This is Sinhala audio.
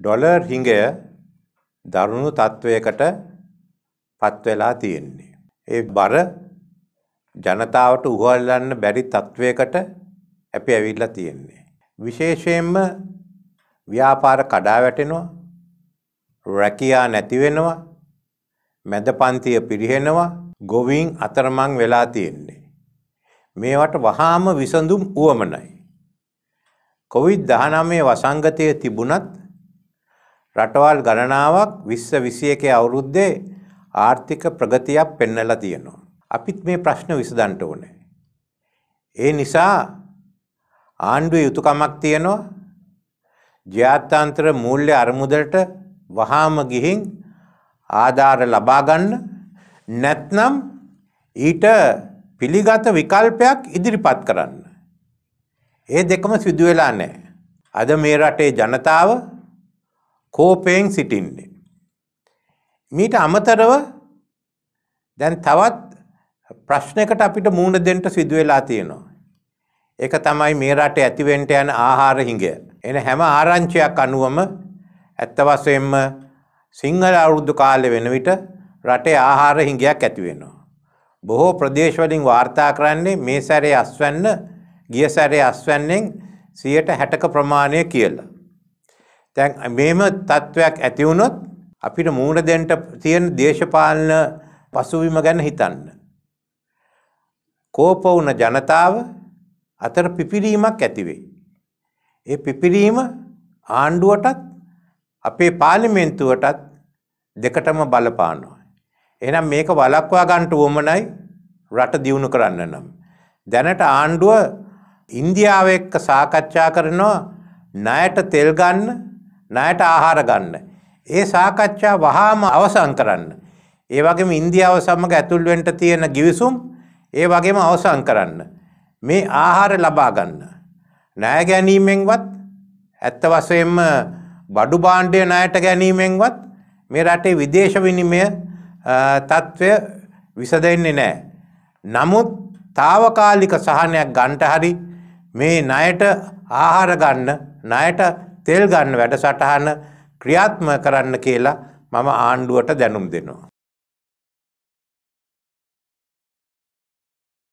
ඩොලර් හිඟය දරුණු තත්ත්වයකට පත්වෙලා තියෙන්නේ. ඒ බර ජනතාවට උහල්ලන්න බැරි තත්ත්වයකට අපි ඇවිල්ලා තියෙන්නේ. විශේෂයෙන්ම ව්‍යාපාර කඩා වැටෙනවා රැකියා නැතිවෙනවා මැද පන්තිය පිරිහෙනවා ගොවින් අතරමං වෙලා තියෙන්නේ. මේවට වහාම විසඳුම් වුවමනයි. කොවිD-19 වසංගතය තිබුණත් රටවල් ගණනාවක් විශ්ව විසියකේ අවුරුද්දේ ආර්ථික ප්‍රගතියක් පෙන්නලා තියෙනවා. අපිත් මේ ප්‍රශ්න විසඳන්ට ඕනේ. ඒ නිසා ආණ්ඩුවේ යුතුයකමක් තියෙනවා. ජාත්‍යන්තර මූල්‍ය අරමුදලට වහාම ගිහින් ආධාර ලබා ගන්න නැත්නම් ඊට පිළිගත විකල්පයක් ඉදිරිපත් කරන්න. ඒ දෙකම සිදු වෙලා නැහැ. අද මේ රටේ ජනතාව කෝපයෙන් සිටින්නේ. මීට අමතරව දැන් තවත් ප්‍රශ්නයකට අපිට මූුණ දෙන්ට සිදුවෙලා තියෙනවා. එක තමයි මේ රට ඇතිවෙන්ට යන ආහාර හිඟ. එන හැම ආරංචයක් අනුවම ඇත්තවසයෙන්ම සිංහල අවුරුද්දු කාලෙ වෙන විට රටේ ආහාර හිඟයක් ඇතිවෙනවා. බොහෝ ප්‍රදේශවලින් වාර්තා කරන්නේ මේ සැරේ අස්වැන්න ගිය සැරේ අස්වැන්නෙන් සියයට හැටක ප්‍රමාණය කියලා. දැන් මේම තත්ත්වයක් ඇති වුණොත් අපිට මූණ දෙන්න තියෙන දේශපාලන පසුබිම ගැන හිතන්න. කෝප වුණ ජනතාව අතර පිපිරීමක් ඇති වෙයි. ඒ පිපිරීම ආණ්ඩුවටත් අපේ පාර්ලිමේන්තුවටත් දෙකටම බලපානවා. එහෙනම් මේක වළක්වා ගන්නට උවමනයි රට දියුණු කරන්න නම්. දැනට ආණ්ඩුව ඉන්දියාව එක්ක සාකච්ඡා කරනවා ණයට තෙල් ගන්න ණයට ආහාර ගන්න. ඒ සාකච්ඡා වහාම අවසන් කරන්න. ඒ වගේම ඉන්දියාව සමග ඇතුල් වෙන්න තියෙන givisum ඒ වගේම අවසන් කරන්න. මේ ආහාර ලබා ගන්න. ණය ගැනීමෙන්වත් ඇත්ත වශයෙන්ම බඩු භාණ්ඩය ණයට ගැනීමෙන්වත් මේ රටේ විදේශ විනිමය තත්ත්වය විසඳෙන්නේ නැහැ. නමුත් తాවකාලික සහනයක් ගන්නට හරි මේ ණයට ආහාර ගන්න ණයට තෙල් ගන්න වැඩසටහන ක්‍රියාත්ම කරන්න කියලා මම ආණ්ඩුවට දැනුම් දෙනවා.